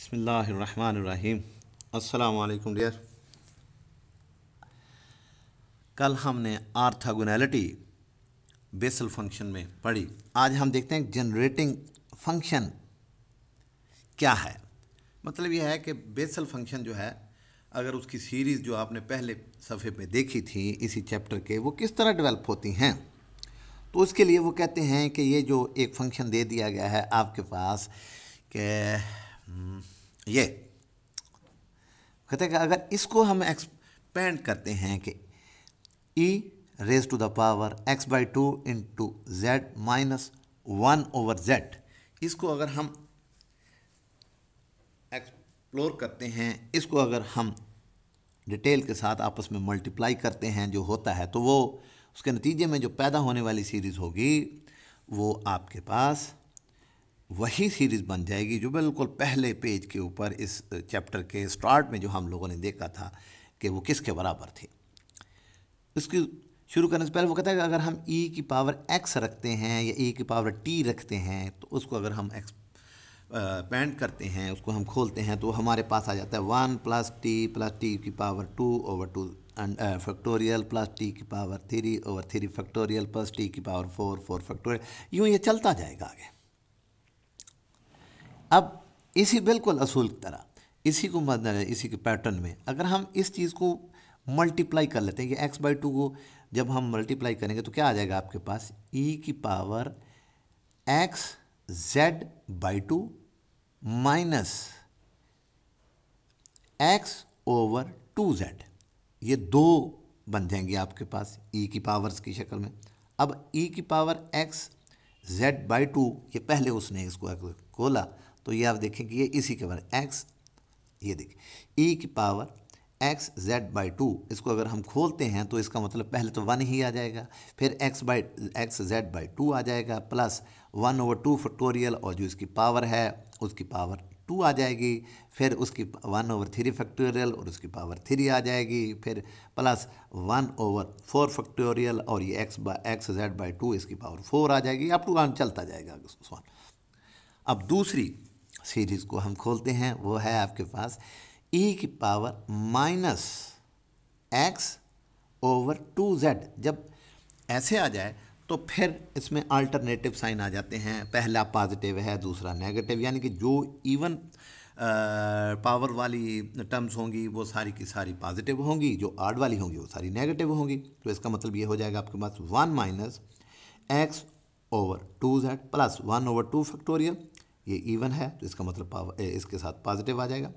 बसमीम अल्लाम डियर कल हमने आर्थागोनैलिटी बेसल फंक्शन में पढ़ी आज हम देखते हैं जनरेटिंग फंक्शन क्या है मतलब यह है कि बेसल फंक्शन जो है अगर उसकी सीरीज़ जो आपने पहले सफ़े में देखी थी इसी चैप्टर के वो किस तरह डेवलप होती हैं तो उसके लिए वो कहते हैं कि ये जो एक फंक्शन दे दिया गया है आपके पास कि Hmm. ये कहते हैं कि अगर इसको हम एक्सपेंड करते हैं कि e raise to the power x by two into z minus one over z इसको अगर हम एक्सप्लोर करते हैं इसको अगर हम डिटेल के साथ आपस में मल्टीप्लाई करते हैं जो होता है तो वो उसके नतीजे में जो पैदा होने वाली सीरीज़ होगी वो आपके पास वही सीरीज़ बन जाएगी जो बिल्कुल पहले पेज के ऊपर इस चैप्टर के स्टार्ट में जो हम लोगों ने देखा था कि वो किसके बराबर थी इसकी शुरू करने से पहले वो कहता है कि अगर हम ई e की पावर एक्स रखते हैं या ई e की पावर टी रखते हैं तो उसको अगर हम एक्स पेंट करते हैं उसको हम खोलते हैं तो हमारे पास आ जाता है one plus t plus t की power two over two factorial plus t की power three over three factorial plus t की पावर फोर फोर फैक्टोरियल यूँ ये चलता जाएगा आगे अब इसी बिल्कुल असूल की तरह इसी को मद इसी के पैटर्न में अगर हम इस चीज़ को मल्टीप्लाई कर लेते हैं कि एक्स बाई टू को जब हम मल्टीप्लाई करेंगे तो क्या आ जाएगा आपके पास ई e की power x z by two minus x over two z ये दो बन जाएंगे आपके पास ई e की पावर्स की शक्ल में अब ई e की power x z by two ये पहले उसने इसको खोला तो ये आप देखें कि ये इसी के बारे एक्स ये देखिए ई e की power x z by two इसको अगर हम खोलते हैं तो इसका मतलब पहले तो वन ही आ जाएगा फिर x by x z by two आ जाएगा plus one over two factorial और जो इसकी पावर है उसकी पावर टू आ जाएगी फिर उसकी वन ओवर थ्री फैक्टोरियल और उसकी पावर थ्री आ जाएगी फिर plus one over four factorial और ये x by x z by two इसकी पावर फोर आ जाएगी अप टू वन चलता जाएगा अब दूसरी सीरीज़ को हम खोलते हैं वो है आपके पास e की power minus x over two z जब ऐसे आ जाए तो फिर इसमें अल्टरनेटिव साइन आ जाते हैं पहला पॉजिटिव है दूसरा नेगेटिव यानी कि जो इवन पावर वाली टर्म्स होंगी वो सारी की सारी पॉजिटिव होंगी जो आर्ड वाली होंगी वो सारी नेगेटिव होंगी तो इसका मतलब ये हो जाएगा आपके पास one minus x over two z plus one over two factorial ये इवन है तो इसका मतलब पावर इसके साथ पॉजिटिव आ जाएगा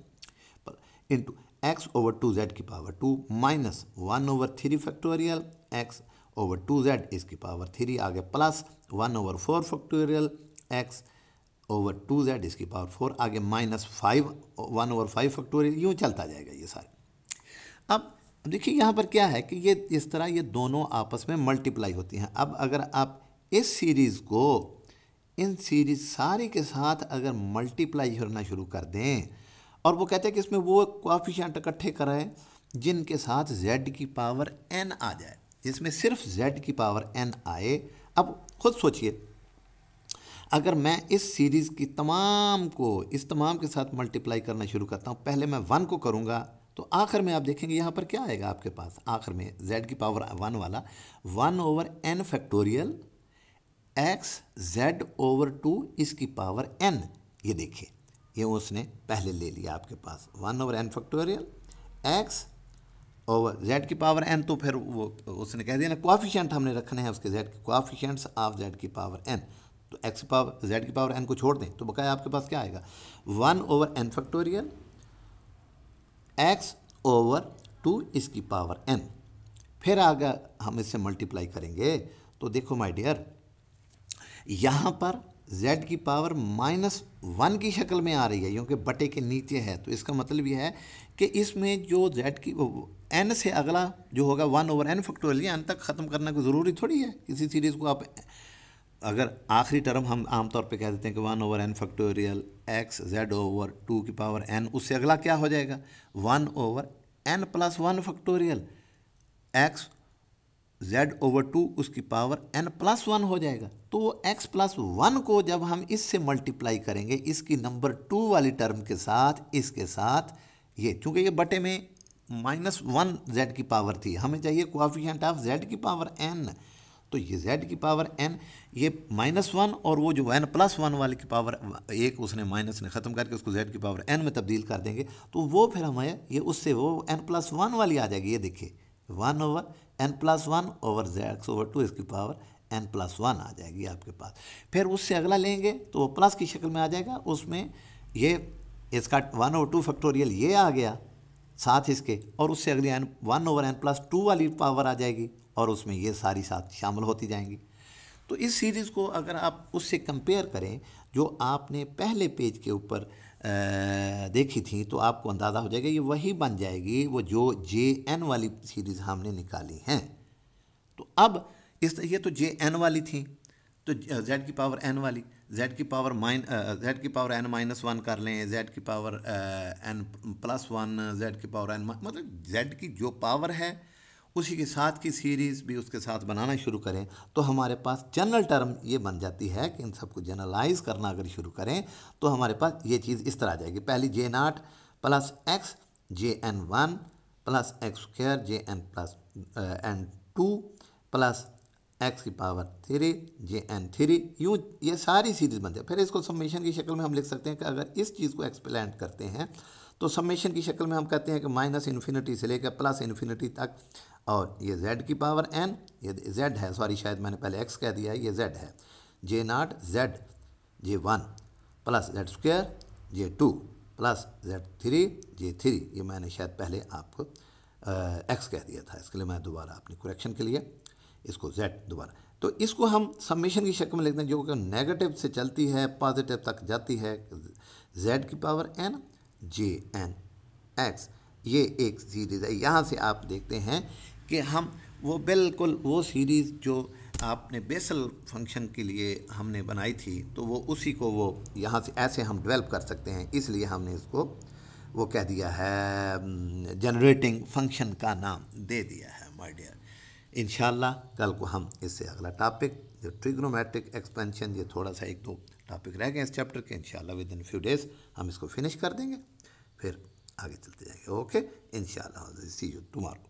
into x over two z की power two minus one over three factorial x over two z इसकी पावर थ्री आगे plus one over four factorial x over two z इसकी पावर फोर आगे minus five one over five factorial यूँ चलता जाएगा ये सारे अब देखिए यहाँ पर क्या है कि ये इस तरह ये दोनों आपस में मल्टीप्लाई होती हैं अब अगर आप इस सीरीज़ को इन सीरीज सारी के साथ अगर मल्टीप्लाई करना शुरू कर दें और वो कहते हैं कि इसमें वो कॉफिशेंट इकट्ठे कराएं जिनके साथ जेड की पावर एन आ जाए जिसमें सिर्फ जेड की पावर एन आए अब खुद सोचिए अगर मैं इस सीरीज़ की तमाम को इस तमाम के साथ मल्टीप्लाई करना शुरू करता हूँ पहले मैं वन को करूँगा तो आखिर में आप देखेंगे यहाँ पर क्या आएगा आपके पास आखिर में जेड की पावर वन वाला one over n factorial x z over two इसकी पावर एन ये देखिए ये उसने पहले ले लिया आपके पास one over n factorial x over z की पावर एन तो फिर वो उसने कह दिया ना कोआफिशियंट हमने रखने हैं उसके जेड के कोआफिशियंट्स ऑफ जेड की पावर एन तो एक्स पावर जेड की पावर एन को छोड़ दें तो बकाया आपके पास क्या आएगा one over n factorial x over two इसकी पावर एन फिर आगे हम इससे मल्टीप्लाई करेंगे तो देखो माय डियर यहाँ पर z की पावर माइनस वन की शक्ल में आ रही है क्योंकि बटे के नीचे है तो इसका मतलब यह है कि इसमें जो z की एन से अगला जो होगा one over n factorial n तक ख़त्म करना कोई ज़रूरी थोड़ी है किसी सीरीज़ को आप अगर आखिरी टर्म हम आमतौर पे कह देते हैं कि one over n factorial x z over two की पावर एन उससे अगला क्या हो जाएगा one over n plus one factorial x z over two उसकी पावर n प्लस वन हो जाएगा तो x प्लस वन को जब हम इससे मल्टीप्लाई करेंगे इसकी नंबर टू वाली टर्म के साथ इसके साथ ये क्योंकि ये बटे में माइनस वन जेड की पावर थी हमें चाहिए कोआफिशेंट ऑफ जेड की पावर एन तो ये जेड की पावर एन ये माइनस वन और वो जो एन प्लस वन वाले की पावर एक उसने माइनस ने ख़त्म करके उसको जेड की पावर एन में तब्दील कर देंगे तो वो फिर हमारे ये उससे वो एन प्लस वन वाली आ जाएगी ये देखिए one over n plus one over z x over two इसकी पावर एन प्लस वन आ जाएगी आपके पास फिर उससे अगला लेंगे तो वो प्लस की शक्ल में आ जाएगा उसमें ये इसका वन ओवर टू फैक्टोरियल ये आ गया साथ इसके और उससे अगली n one over n plus two वाली पावर आ जाएगी और उसमें ये सारी साथ शामिल होती जाएंगी तो इस सीरीज़ को अगर आप उससे कंपेयर करें जो आपने पहले पेज के ऊपर देखी थी तो आपको अंदाज़ा हो जाएगा ये वही बन जाएगी वो जो जे एन वाली सीरीज़ हमने निकाली हैं तो अब इस ये तो जे एन वाली थी तो जेड की पावर एन वाली जेड की पावर माइन जेड की पावर एन माइनस वन कर लें जेड की power n plus one z की पावर एन मतलब जेड की जो पावर है उसी के साथ की सीरीज़ भी उसके साथ बनाना शुरू करें तो हमारे पास जनरल टर्म ये बन जाती है कि इन सबको जनरलाइज करना अगर शुरू करें तो हमारे पास ये चीज़ इस तरह आ जाएगी पहली J naught plus x J n one plus x square J n plus n two plus x की power three J n three यूँ ये सारी सीरीज़ बनती है फिर इसको सम्मेशन की शक्ल में हम लिख सकते हैं कि अगर इस चीज़ को एक्सप्लेन करते हैं तो सम्मेशन की शक्ल में हम कहते हैं कि माइनस इन्फिनिटी से लेकर प्लस इन्फिनिटी तक और ये z की पावर n ये z है सॉरी शायद मैंने पहले x कह दिया ये z है J naught z J one plus z square J two plus z three J three ये मैंने शायद पहले आपको एक्स कह दिया था इसके लिए मैं दोबारा अपनी कुरेक्शन के लिए इसको जेड दोबारा तो इसको हम समेशन की शक्ल में लिखते हैं जो कि नेगेटिव से चलती है पॉजिटिव तक जाती है जेड की power n J n x ये एक सीरीज़ है यहाँ से आप देखते हैं कि हम वो बिल्कुल वो सीरीज़ जो आपने बेसल फंक्शन के लिए हमने बनाई थी तो वो उसी को वो यहाँ से ऐसे हम डेवलप कर सकते हैं इसलिए हमने इसको वो कह दिया है जनरेटिंग फंक्शन का नाम दे दिया है माय डियर इन कल को हम इससे अगला टॉपिक जो ट्रिग्नोमेट्रिक एक्सपेंशन ये थोड़ा सा एक दो टॉपिक रह गए इस चैप्टर के in within few days हम इसको फिनिश कर देंगे फिर आगे चलते जाएंगे okay in see you tomorrow